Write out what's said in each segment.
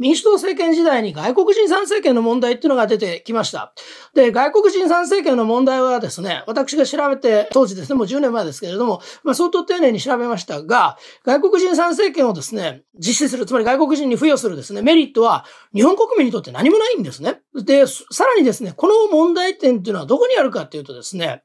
民主党政権時代に外国人参政権の問題っていうのが出てきました。で、外国人参政権の問題はですね、私が調べて、当時ですね、もう10年前ですけれども、まあ、相当丁寧に調べましたが、外国人参政権をですね、実施する、つまり外国人に付与するですね、メリットは、日本国民にとって何もないんですね。で、さらにですね、この問題点っていうのはどこにあるかっていうとですね、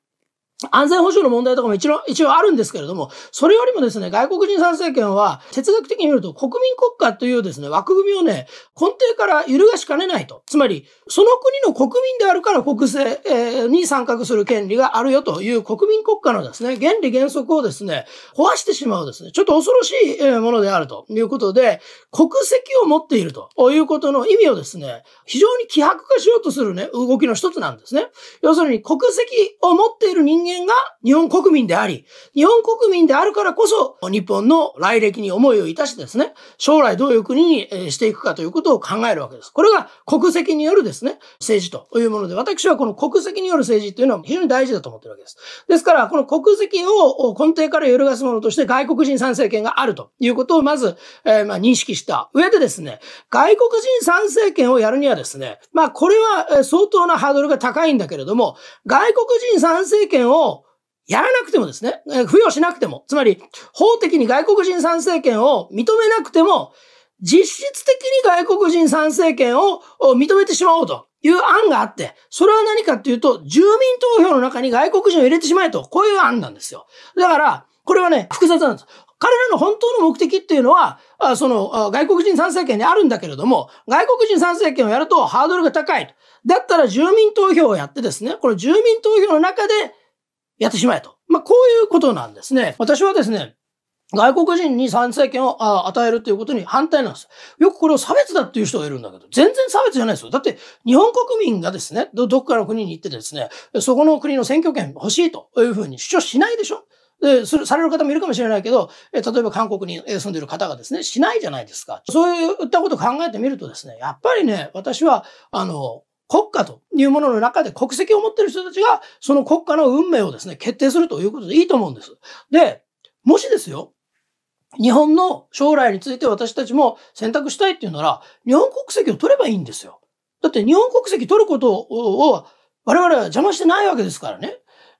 安全保障の問題とかも一応、一応あるんですけれども、それよりもですね、外国人参政権は、哲学的に見ると国民国家というですね、枠組みをね、根底から揺るがしかねないと。つまり、その国の国民であるから国政に参画する権利があるよという国民国家のですね、原理原則をですね、壊してしまうですね、ちょっと恐ろしいものであるということで、国籍を持っているということの意味をですね、非常に希薄化しようとするね、動きの一つなんですね。要するに、国籍を持っている人間間が日本国民であり、日本国民であるからこそ、日本の来歴に思いをいたしてですね、将来どういう国にしていくかということを考えるわけです。これが国籍によるですね、政治というもので、私はこの国籍による政治というのは非常に大事だと思ってるわけです。ですから、この国籍を根底から揺るがすものとして外国人参政権があるということをまず、えー、まあ認識した上でですね、外国人参政権をやるにはですね、まあこれは相当なハードルが高いんだけれども、外国人参政権ををやらなくてもですね、付与しなくても、つまり法的に外国人参政権を認めなくても、実質的に外国人参政権を認めてしまおうという案があって、それは何かっていうと、住民投票の中に外国人を入れてしまえと、こういう案なんですよ。だから、これはね、複雑なんです。彼らの本当の目的っていうのは、あその、外国人参政権にあるんだけれども、外国人参政権をやるとハードルが高い。だったら住民投票をやってですね、この住民投票の中でやってしまえと。まあ、こういうことなんですね。私はですね、外国人に参政権を与えるということに反対なんです。よくこれを差別だっていう人がいるんだけど、全然差別じゃないですよ。だって、日本国民がですね、どっかの国に行ってですね、そこの国の選挙権欲しいというふうに主張しないでしょで、する、される方もいるかもしれないけど、え例えば韓国に住んでいる方がですね、しないじゃないですか。そういったことを考えてみるとですね、やっぱりね、私は、あの、国家というものの中で国籍を持っている人たちが、その国家の運命をですね、決定するということでいいと思うんです。で、もしですよ、日本の将来について私たちも選択したいっていうなら、日本国籍を取ればいいんですよ。だって日本国籍取ることを我々は邪魔してないわけですからね。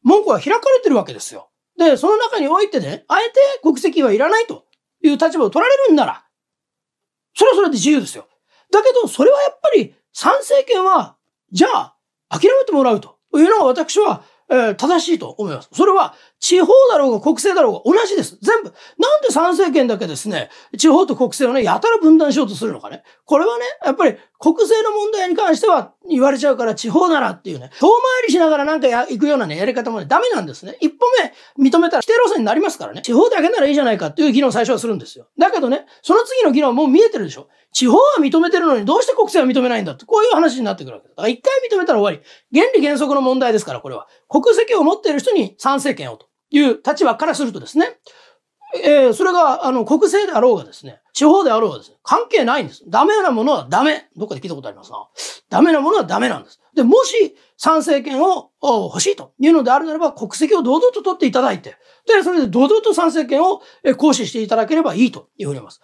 文句は開かれてるわけですよ。で、その中においてね、あえて国籍はいらないという立場を取られるんなら、それはそれで自由ですよ。だけど、それはやっぱり参政権はじゃあ、諦めてもらうというのが私はえー、正しいと思います。それは地方だろうが国政だろうが同じです。全部。なんで参政権だけですね、地方と国政をね、やたら分断しようとするのかね。これはね、やっぱり国政の問題に関しては言われちゃうから地方ならっていうね、遠回りしながらなんかや行くようなね、やり方もね、ダメなんですね。一歩目認めたら否定路線になりますからね。地方だけならいいじゃないかっていう議論を最初はするんですよ。だけどね、その次の議論はもう見えてるでしょ。地方は認めてるのにどうして国政は認めないんだって、こういう話になってくるわけだ。だから一回認めたら終わり。原理原則の問題ですから、これは。国籍を持っている人に参政権をという立場からするとですね、えー、それが、あの、国政であろうがですね、地方であろうがですね、関係ないんです。ダメなものはダメ。どっかで聞いたことありますが、ダメなものはダメなんです。で、もし、参政権を欲しいというのであるならば、国籍を堂々と取っていただいて、で、それで堂々と参政権を行使していただければいいというふうに思います。